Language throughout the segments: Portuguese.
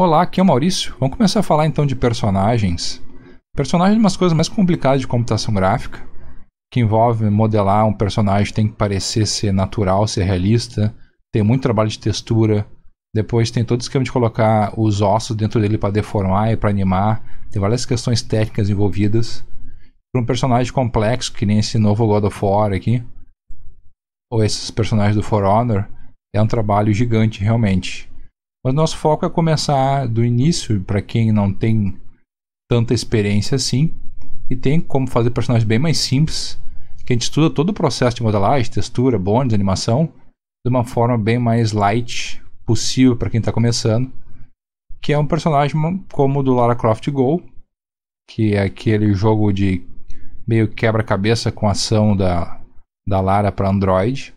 Olá, aqui é o Maurício. Vamos começar a falar então de personagens. Personagens é das coisas mais complicadas de computação gráfica, que envolve modelar um personagem tem que parecer ser natural, ser realista, tem muito trabalho de textura. Depois tem todo o esquema de colocar os ossos dentro dele para deformar e para animar. Tem várias questões técnicas envolvidas. Para um personagem complexo, que nem esse novo God of War aqui, ou esses personagens do For Honor, é um trabalho gigante realmente. Mas nosso foco é começar do início, para quem não tem tanta experiência assim, e tem como fazer personagens bem mais simples, que a gente estuda todo o processo de modelagem, textura, bondes, animação, de uma forma bem mais light possível para quem está começando, que é um personagem como o do Lara Croft Go, que é aquele jogo de meio quebra-cabeça com ação da, da Lara para Android,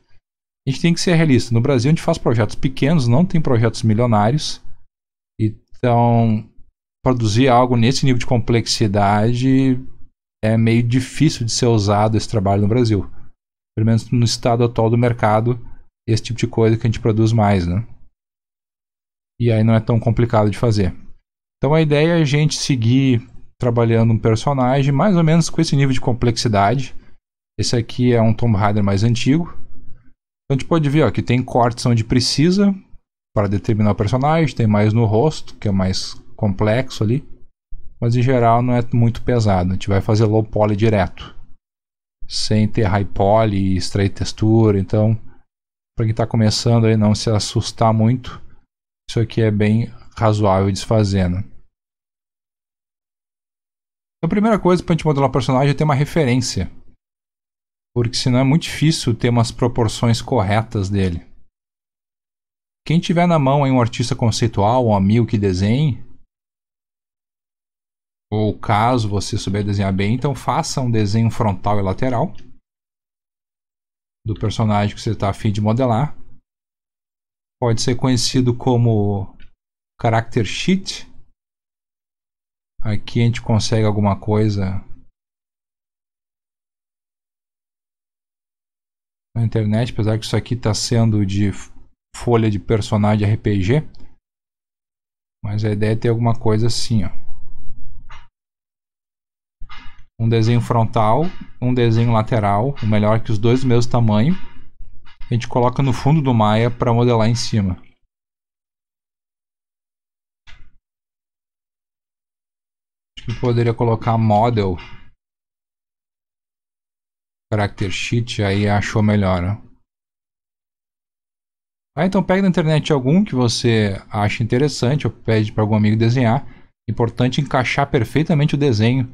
a gente tem que ser realista. No Brasil, a gente faz projetos pequenos, não tem projetos milionários. Então, produzir algo nesse nível de complexidade é meio difícil de ser usado esse trabalho no Brasil. Pelo menos no estado atual do mercado, esse tipo de coisa que a gente produz mais, né? E aí não é tão complicado de fazer. Então a ideia é a gente seguir trabalhando um personagem mais ou menos com esse nível de complexidade. Esse aqui é um Tomb Raider mais antigo, então a gente pode ver ó, que tem cortes onde precisa para determinar o personagem, tem mais no rosto, que é mais complexo ali. Mas em geral não é muito pesado. A gente vai fazer low poly direto. Sem ter high poly, extrair textura. Então, para quem está começando aí não se assustar muito, isso aqui é bem razoável desfazendo. Né? Então, a primeira coisa para a gente modelar o personagem é ter uma referência porque senão é muito difícil ter umas proporções corretas dele. Quem tiver na mão aí um artista conceitual, um amigo que desenhe, ou caso você souber desenhar bem, então faça um desenho frontal e lateral do personagem que você está afim de modelar. Pode ser conhecido como character sheet. Aqui a gente consegue alguma coisa na internet, apesar que isso aqui está sendo de folha de personagem RPG. Mas a ideia é ter alguma coisa assim, ó. Um desenho frontal, um desenho lateral, o melhor é que os dois do mesmo tamanho. A gente coloca no fundo do Maia para modelar em cima. Acho que poderia colocar model character sheet, aí achou melhor. Né? Ah, então pega na internet algum que você acha interessante ou pede para algum amigo desenhar. Importante encaixar perfeitamente o desenho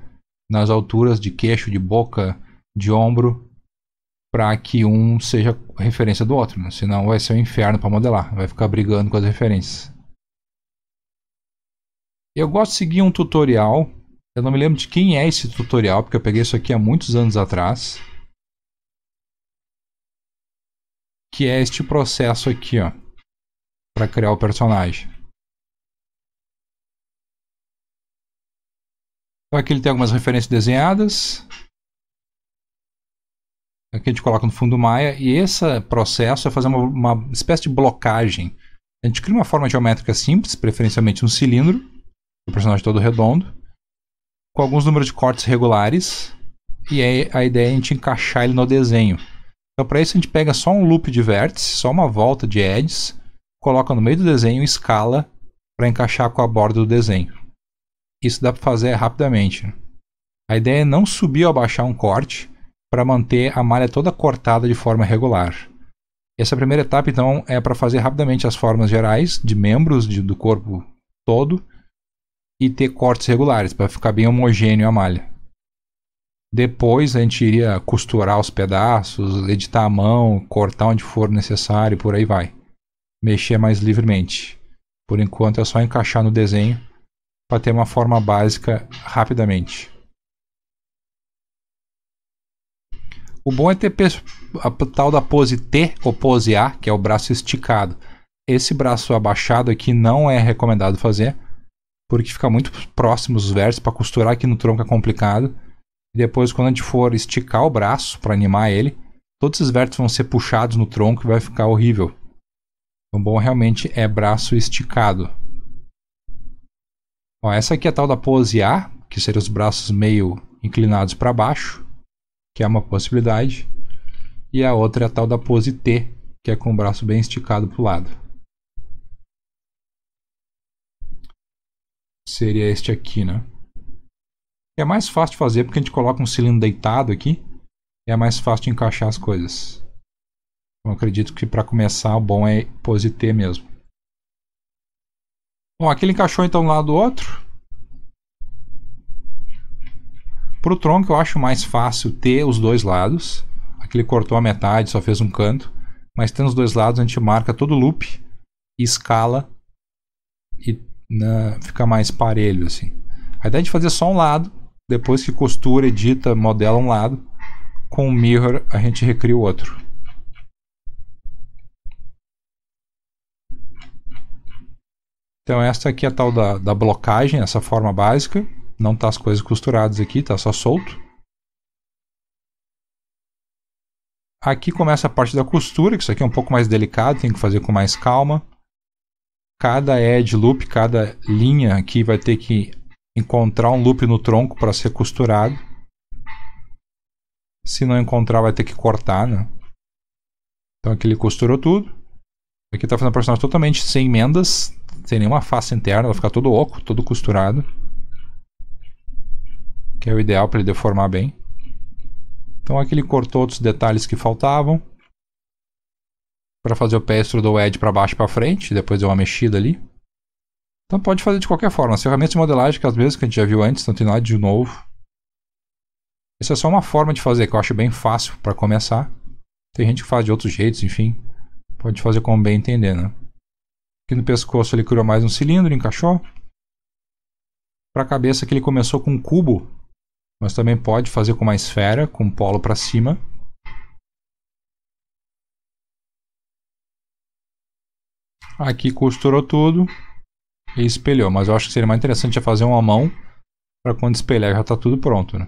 nas alturas de queixo, de boca, de ombro, para que um seja referência do outro. Né? Senão vai ser um inferno para modelar, vai ficar brigando com as referências. Eu gosto de seguir um tutorial. Eu não me lembro de quem é esse tutorial, porque eu peguei isso aqui há muitos anos atrás. que é este processo aqui, ó, para criar o personagem. Então aqui ele tem algumas referências desenhadas. Aqui a gente coloca no fundo Maia e esse processo é fazer uma, uma espécie de blocagem. A gente cria uma forma geométrica simples, preferencialmente um cilindro, o personagem todo redondo, com alguns números de cortes regulares e é a ideia é a gente encaixar ele no desenho. Então, para isso, a gente pega só um loop de vértices, só uma volta de edges, coloca no meio do desenho e escala para encaixar com a borda do desenho. Isso dá para fazer rapidamente. A ideia é não subir ou abaixar um corte para manter a malha toda cortada de forma regular. Essa primeira etapa, então, é para fazer rapidamente as formas gerais de membros de, do corpo todo e ter cortes regulares para ficar bem homogêneo a malha. Depois a gente iria costurar os pedaços, editar a mão, cortar onde for necessário, por aí vai. Mexer mais livremente. Por enquanto é só encaixar no desenho para ter uma forma básica rapidamente. O bom é ter a tal da pose T ou pose A, que é o braço esticado. Esse braço abaixado aqui não é recomendado fazer, porque fica muito próximo os versos para costurar aqui no tronco é complicado e depois, quando a gente for esticar o braço para animar ele, todos esses vértices vão ser puxados no tronco e vai ficar horrível. Então, bom realmente é braço esticado. Ó, essa aqui é a tal da pose A, que seria os braços meio inclinados para baixo, que é uma possibilidade. E a outra é a tal da pose T, que é com o braço bem esticado para o lado. Seria este aqui, né? É mais fácil de fazer porque a gente coloca um cilindro deitado aqui. E é mais fácil de encaixar as coisas. Eu acredito que para começar o bom é pose mesmo. Bom, aqui ele encaixou então um lado do outro. Para o tronco eu acho mais fácil ter os dois lados. Aqui ele cortou a metade, só fez um canto. Mas tendo os dois lados a gente marca todo o loop e escala e né, fica mais parelho assim. A ideia de fazer só um lado depois que costura, edita, modela um lado, com o mirror a gente recria o outro. Então esta aqui é a tal da, da blocagem, essa forma básica. Não tá as coisas costuradas aqui, tá só solto. Aqui começa a parte da costura, que isso aqui é um pouco mais delicado, tem que fazer com mais calma. Cada edge loop, cada linha aqui vai ter que encontrar um loop no tronco para ser costurado. Se não encontrar, vai ter que cortar, né? Então aqui ele costurou tudo. Aqui está fazendo o personagem totalmente sem emendas, sem nenhuma face interna, vai ficar todo oco, todo costurado. Que é o ideal para ele deformar bem. Então aqui ele cortou outros detalhes que faltavam. Para fazer o pé do Ed para baixo e para frente, depois deu uma mexida ali. Então pode fazer de qualquer forma. As ferramentas de modelagem, que às vezes que a gente já viu antes, não tem nada de novo. Essa é só uma forma de fazer, que eu acho bem fácil para começar. Tem gente que faz de outros jeitos, enfim. Pode fazer como bem entender, né? Aqui no pescoço ele criou mais um cilindro, encaixou. Para a cabeça que ele começou com um cubo, mas também pode fazer com uma esfera, com um polo para cima. Aqui costurou tudo e espelhou. Mas eu acho que seria mais interessante é fazer uma mão para quando espelhar já está tudo pronto, né?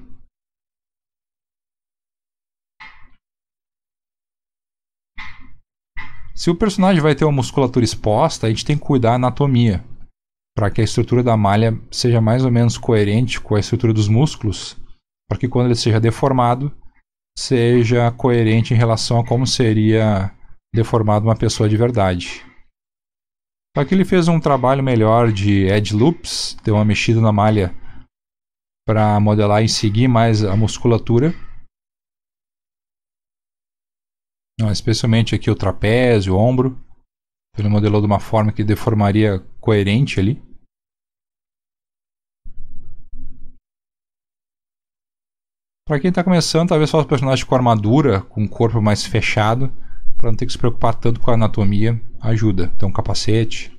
Se o personagem vai ter uma musculatura exposta, a gente tem que cuidar da anatomia, para que a estrutura da malha seja mais ou menos coerente com a estrutura dos músculos, para que quando ele seja deformado, seja coerente em relação a como seria deformado uma pessoa de verdade. Aqui ele fez um trabalho melhor de edge loops, deu uma mexida na malha para modelar e seguir mais a musculatura. Especialmente aqui o trapézio, o ombro. Ele modelou de uma forma que deformaria coerente ali. Para quem está começando, talvez faça um personagem com armadura, com um corpo mais fechado, para não ter que se preocupar tanto com a anatomia ajuda ter então, um capacete.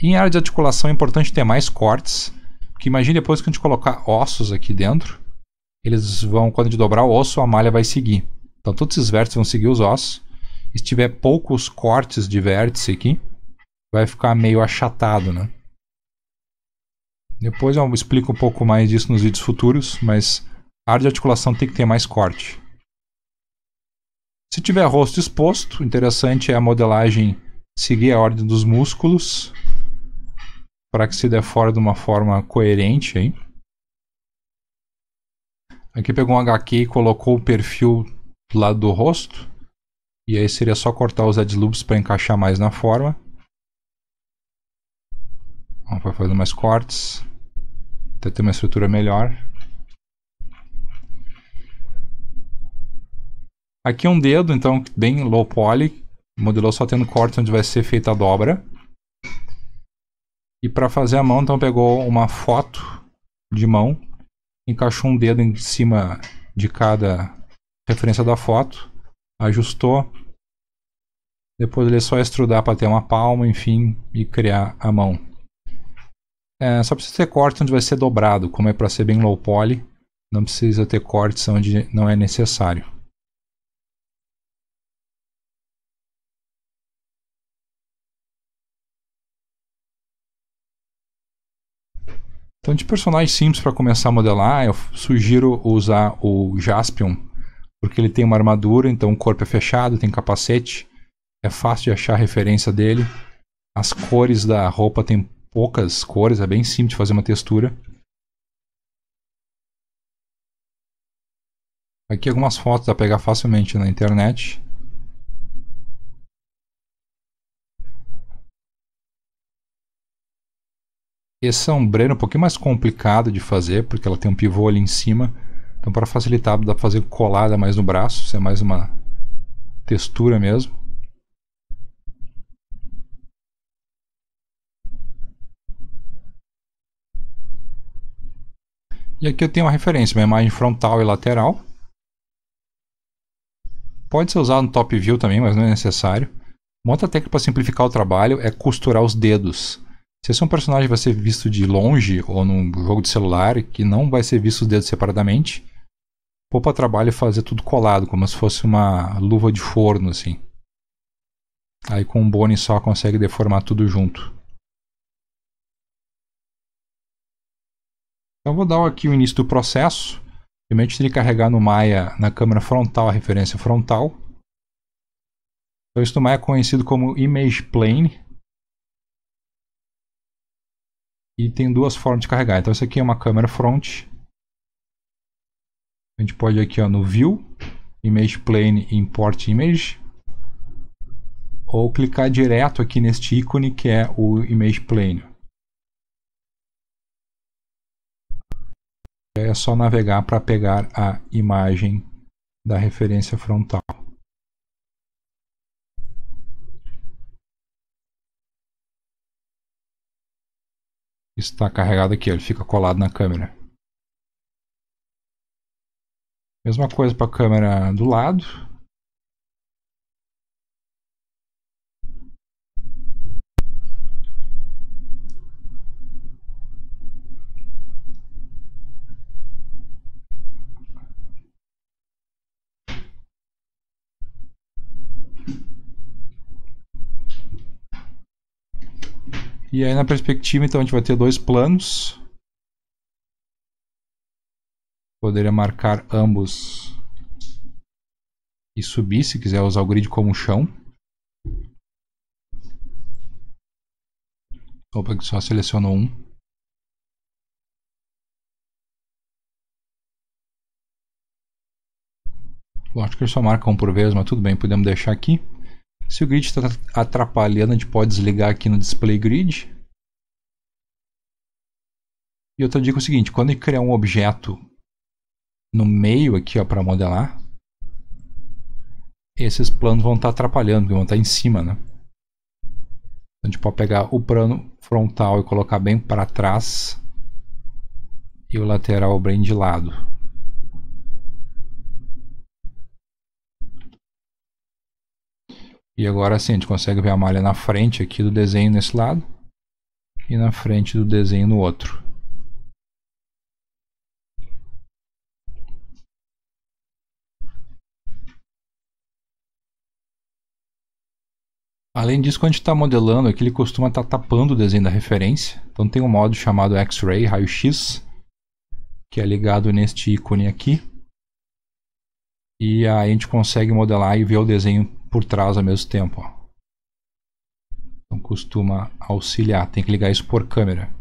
Em área de articulação é importante ter mais cortes, porque imagine depois que a gente colocar ossos aqui dentro, eles vão, quando a gente dobrar o osso, a malha vai seguir. Então todos esses vértices vão seguir os ossos. E se tiver poucos cortes de vértice aqui, vai ficar meio achatado, né? Depois eu explico um pouco mais disso nos vídeos futuros, mas a área de articulação tem que ter mais corte. Se tiver rosto exposto, interessante é a modelagem seguir a ordem dos músculos para que se dê fora de uma forma coerente hein. Aqui pegou um HQ e colocou o perfil do lado do rosto. E aí seria só cortar os adloops para encaixar mais na forma. Vamos fazer mais cortes. Até ter uma estrutura melhor. Aqui é um dedo, então, bem low poly. Modelou só tendo corte onde vai ser feita a dobra. E para fazer a mão, então pegou uma foto de mão, encaixou um dedo em cima de cada referência da foto, ajustou. Depois ele é só extrudar para ter uma palma, enfim, e criar a mão. É, só precisa ter corte onde vai ser dobrado, como é para ser bem low poly, não precisa ter cortes onde não é necessário. Então, de personagens simples para começar a modelar, eu sugiro usar o Jaspion, porque ele tem uma armadura, então o corpo é fechado, tem capacete, é fácil de achar a referência dele. As cores da roupa tem poucas cores, é bem simples de fazer uma textura. Aqui algumas fotos dá pra pegar facilmente na internet. Esse ombreira é um pouquinho mais complicado de fazer, porque ela tem um pivô ali em cima. Então, para facilitar, dá para fazer colada mais no braço. Isso é mais uma textura mesmo. E aqui eu tenho uma referência, uma imagem frontal e lateral. Pode ser usado no top view também, mas não é necessário. Uma outra técnica para simplificar o trabalho é costurar os dedos. Se esse é um personagem vai ser visto de longe ou num jogo de celular que não vai ser visto os dedos separadamente, poupa trabalho fazer tudo colado, como se fosse uma luva de forno assim. Aí com um bone só consegue deformar tudo junto. Então vou dar aqui o início do processo. Primeiro tem que carregar no Maya na câmera frontal a referência frontal. Então isso no Maya é conhecido como Image Plane. E tem duas formas de carregar. Então, isso aqui é uma câmera front. A gente pode ir aqui ó, no View, Image Plane, Import Image. Ou clicar direto aqui neste ícone que é o Image Plane. É só navegar para pegar a imagem da referência frontal. está carregado aqui, ele fica colado na câmera. Mesma coisa para a câmera do lado. E aí na perspectiva, então, a gente vai ter dois planos. Poderia marcar ambos e subir, se quiser usar o grid como chão. Opa, que só selecionou um. acho que ele só marca um por vez, mas tudo bem, podemos deixar aqui. Se o grid está atrapalhando, a gente pode desligar aqui no display grid. E outra dica é o seguinte, quando a gente criar um objeto no meio aqui para modelar, esses planos vão estar tá atrapalhando, porque vão estar tá em cima, né? Então, a gente pode pegar o plano frontal e colocar bem para trás e o lateral bem de lado. E agora sim, a gente consegue ver a malha na frente aqui do desenho nesse lado e na frente do desenho no outro. Além disso, quando a gente está modelando aqui, ele costuma estar tá tapando o desenho da referência. Então tem um modo chamado X-Ray, raio-x, que é ligado neste ícone aqui. E aí a gente consegue modelar e ver o desenho por trás ao mesmo tempo. Ó. Então costuma auxiliar. Tem que ligar isso por câmera.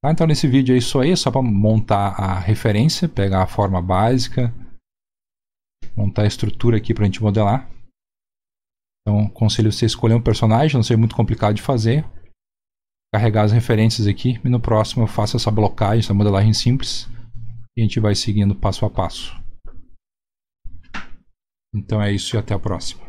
Tá, então nesse vídeo é isso aí, é só para montar a referência, pegar a forma básica, montar a estrutura aqui para a gente modelar. Então aconselho você escolher um personagem, não seja muito complicado de fazer. Carregar as referências aqui e no próximo eu faço essa blocagem, essa modelagem simples. E a gente vai seguindo passo a passo. Então é isso e até a próxima.